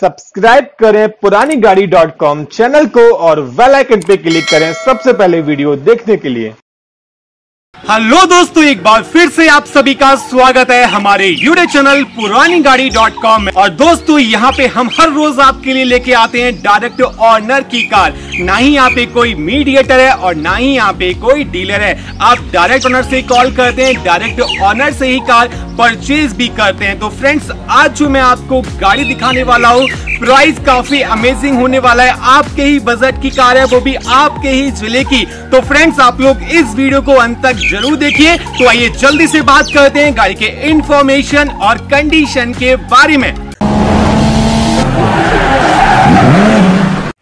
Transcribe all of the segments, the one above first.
subscribe करें पुरानी गाड़ी डॉट कॉम चैनल को और वेल आइकन पे क्लिक करें सबसे पहले वीडियो देखने के लिए हेलो दोस्तों एक बार फिर से आप सभी का स्वागत है हमारे यूट्यूब चैनल पुरानी गाड़ी डॉट कॉम में और दोस्तों यहाँ पे हम हर रोज आपके लिए लेके आते हैं डायरेक्ट ऑनर की कार ना ही यहाँ पे कोई मीडिएटर है और ना ही यहाँ पे कोई डीलर है आप डायरेक्ट ऑनर से कॉल करते हैं डायरेक्ट ऑनर से ही कार परचेज भी करते हैं तो फ्रेंड्स आज जो मैं आपको गाड़ी दिखाने वाला हूँ प्राइस काफी अमेजिंग होने वाला है आपके ही बजट की कार है वो भी आपके ही जिले की तो फ्रेंड्स आप लोग इस वीडियो को अंत तक जरूर देखिए तो आइए जल्दी से बात करते हैं गाड़ी के इंफॉर्मेशन और कंडीशन के बारे में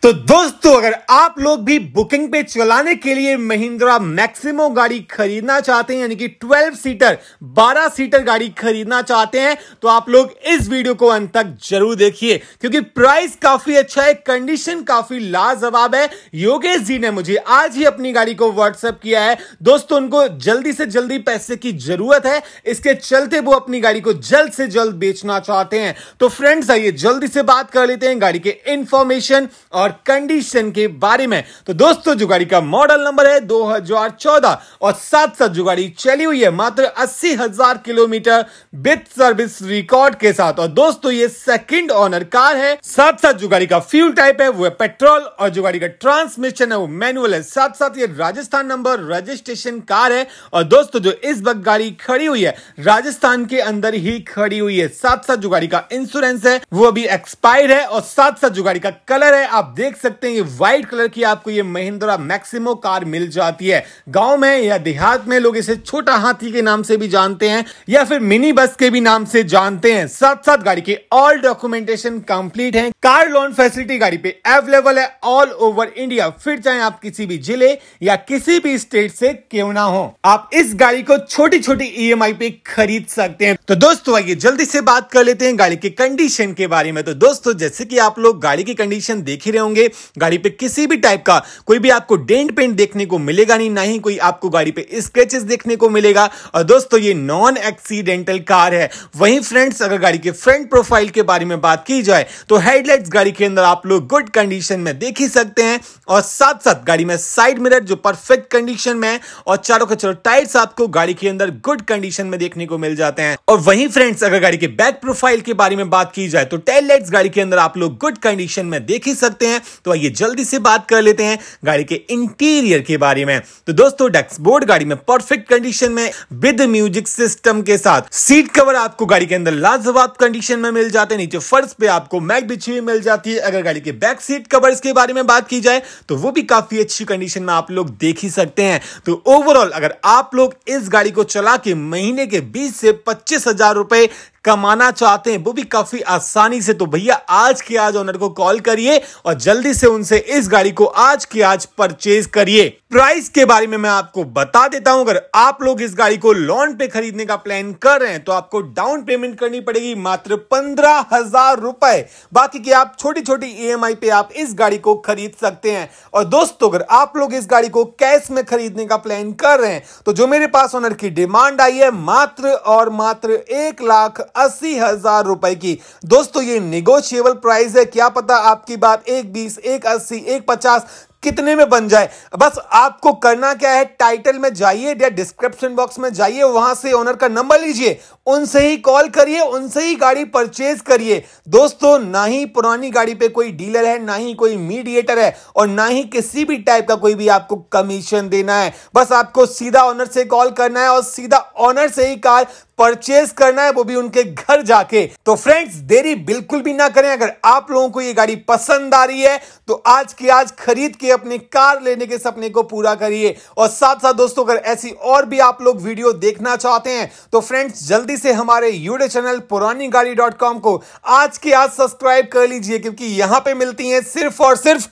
तो दोस्तों अगर आप लोग भी बुकिंग पे चलाने के लिए महिंद्रा मैक्सिमो गाड़ी खरीदना चाहते हैं यानी कि 12 सीटर 12 सीटर गाड़ी खरीदना चाहते हैं तो आप लोग इस वीडियो को अंत तक जरूर देखिए क्योंकि प्राइस काफी अच्छा है कंडीशन काफी लाजवाब है योगेश जी ने मुझे आज ही अपनी गाड़ी को व्हाट्सअप किया है दोस्तों उनको जल्दी से जल्दी पैसे की जरूरत है इसके चलते वो अपनी गाड़ी को जल्द से जल्द बेचना चाहते हैं तो फ्रेंड्स आइए जल्दी से बात कर लेते हैं गाड़ी के इंफॉर्मेशन और कंडीशन के बारे में तो दोस्तों जुगाड़ी का मॉडल नंबर है 2014 और सात सात जुगाड़ी चली हुई है मात्र अस्सी हजार किलोमीटर विथ सर्विस रिकॉर्ड के साथ और दोस्तों ये सेकंड ऑनर कार है साथ साथ जुगाड़ी का फ्यूल टाइप है वो है पेट्रोल और जुगाड़ी का ट्रांसमिशन है वो मैनुअल है साथ साथ ये राजस्थान नंबर रजिस्ट्रेशन कार है और दोस्तों जो इस वक्त गाड़ी खड़ी हुई है राजस्थान के अंदर ही खड़ी हुई है साथ साथ जुगाड़ी का इंश्योरेंस है वो अभी एक्सपायर है और साथ साथ जुगाड़ी का कलर है आप देख देख सकते हैं ये व्हाइट कलर की आपको ये महिंद्रा मैक्सिमो कार मिल जाती है गांव में या देहात में लोग इसे छोटा हाथी के नाम से भी जानते हैं या फिर मिनी बस के भी नाम से जानते हैं साथ साथ गाड़ी के ऑल डॉक्यूमेंटेशन कंप्लीट है कार लोन फैसिलिटी गाड़ी पे अवेलेबल है ऑल ओवर इंडिया फिर चाहे आप किसी भी जिले या किसी भी स्टेट से क्यों ना हो आप इस गाड़ी को छोटी छोटी ई पे खरीद सकते हैं तो दोस्तों आइए जल्दी से बात कर लेते हैं गाड़ी के कंडीशन के बारे में तो दोस्तों जैसे की आप लोग गाड़ी की कंडीशन देख ही रहे होंगे होंगे गाड़ी पे किसी भी टाइप का कोई भी आपको डेंट पेंट देखने को मिलेगा नहीं ना ही कोई आपको गाड़ी पे स्क्रेचेस देखने को मिलेगा और दोस्तों ये नॉन एक्सीडेंटल कार है वहीं फ्रेंड्स अगर गाड़ी के फ्रंट प्रोफाइल के बारे में बात की जाए तो हेडलाइट्स गाड़ी के अंदर आप लोग गुड कंडीशन में देख ही सकते हैं और साथ साथ गाड़ी में साइड मिरर जो परफेक्ट कंडीशन में है और चारों का चारों टायर्स आपको गाड़ी के अंदर गुड कंडीशन में देखने को मिल जाते हैं और वहीं फ्रेंड्स अगर गाड़ी के बैक प्रोफाइल के बारे में बात की जाए तो टेल लाइट्स गाड़ी के अंदर आप लोग गुड कंडीशन में देख ही सकते हैं हैं तो आइए जल्दी से बात कर लेते हैं गाड़ी के इंटीरियर के बारे में तो दोस्तों डैक्सबोर्ड गाड़ी में परफेक्ट कंडीशन में विद म्यूजिक सिस्टम के साथ सीट कवर आपको गाड़ी के अंदर लाजवाब कंडीशन में मिल जाते हैं नीचे फर्श पे आपको मैट बिछी हुई मिल जाती है अगर गाड़ी के बैक सीट कवर के बारे में बात की जाए तो वो भी काफी अच्छी कंडीशन में आप लोग देख ही सकते हैं तो ओवरऑल अगर आप लोग इस गाड़ी को चला के महीने के बीस से पच्चीस हजार रुपए कमाना चाहते हैं वो भी काफी आसानी से तो भैया आज के आज ओनर को कॉल करिए और जल्दी से उनसे इस गाड़ी को आज के आज परचेज करिए प्राइस के बारे में मैं आपको बता देता हूं अगर आप लोग इस गाड़ी को लोन पे खरीदने का प्लान कर रहे हैं तो आपको डाउन पेमेंट करनी पड़ेगी मात्र पंद्रह हजार रुपए बाकी की आप छोटी छोटी ईएमआई पे आप इस गाड़ी को खरीद सकते हैं और दोस्तों अगर आप लोग इस गाड़ी को कैश में खरीदने का प्लान कर रहे हैं तो जो मेरे पास ऑनर की डिमांड आई है मात्र और मात्र एक लाख अस्सी हजार रुपए की दोस्तों ये निगोशिएबल प्राइस है क्या पता आपकी बात एक बीस एक अस्सी एक पचास कितने में बन जाए बस आपको करना क्या है टाइटल में जाइए या डिस्क्रिप्शन बॉक्स में जाइए वहां से ओनर का नंबर लीजिए उनसे ही कॉल करिए उनसे ही गाड़ी परचेज करिए दोस्तों ना ही पुरानी गाड़ी पे कोई डीलर है ना ही कोई मीडिएटर है और ना ही किसी भी टाइप का कोई भी आपको कमीशन देना है बस आपको सीधा ऑनर से कॉल करना है और सीधा ऑनर से ही कार परचेज करना है वो भी उनके घर जाके तो फ्रेंड्स देरी बिल्कुल भी ना करें अगर आप लोगों को ये गाड़ी पसंद आ रही है तो आज की आज खरीद के अपनी कार लेने के सपने को पूरा करिए और साथ साथ दोस्तों अगर ऐसी और भी आप लोग वीडियो देखना चाहते हैं तो फ्रेंड्स जल्दी से हमारे यूट्यूब चैनल पुरानी गाड़ी डॉट कॉम को आज की आज सब्सक्राइब कर लीजिए क्योंकि यहां पर मिलती है सिर्फ और सिर्फ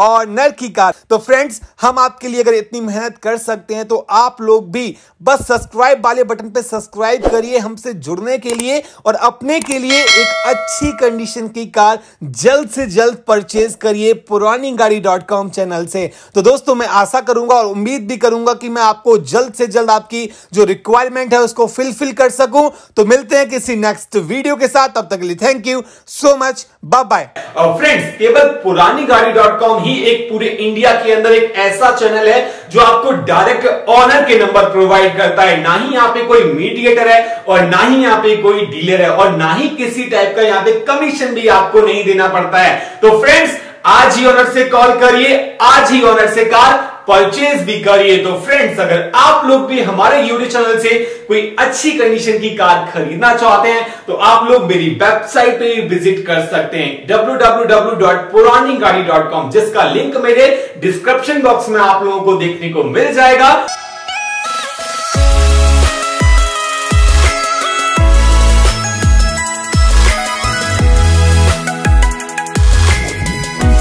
और नर की कार तो फ्रेंड्स हम आपके लिए अगर इतनी मेहनत कर सकते हैं तो आप लोग भी बस सब्सक्राइब वाले बटन पे सब्सक्राइब करिए हमसे जुड़ने के लिए और अपने के लिए एक अच्छी कंडीशन की कार जल्द से जल्द परचेज करिए पुरानी गाड़ी डॉट कॉम चैनल से तो दोस्तों मैं आशा करूंगा और उम्मीद भी करूंगा कि मैं आपको जल्द से जल्द आपकी जो रिक्वायरमेंट है उसको फुलफिल कर सकूं तो मिलते हैं किसी नेक्स्ट वीडियो के साथ तब तक के लिए thank you so much bye bye friends केवल पुरानी गाड़ी डॉट कॉम ही एक पूरे इंडिया के अंदर एक ऐसा चैनल है जो आपको डायरेक्ट ऑनर के नंबर प्रोवाइड करता है ना ही यहाँ पे कोई मीडिएटर है और ना ही यहाँ पे कोई डीलर है और ना ही किसी टाइप का यहाँ पे कमीशन भी आपको नहीं देना पड़ता है तो फ्रेंड्स आज ही ऑनर से कॉल करिए आज ही ऑनर से कार परचेज भी करिए तो फ्रेंड्स अगर आप लोग भी हमारे यूट्यूब चैनल से कोई अच्छी कंडीशन की कार खरीदना चाहते हैं तो आप लोग मेरी वेबसाइट पे विजिट कर सकते हैं डब्ल्यू जिसका लिंक मेरे डिस्क्रिप्शन बॉक्स में आप लोगों को देखने को मिल जाएगा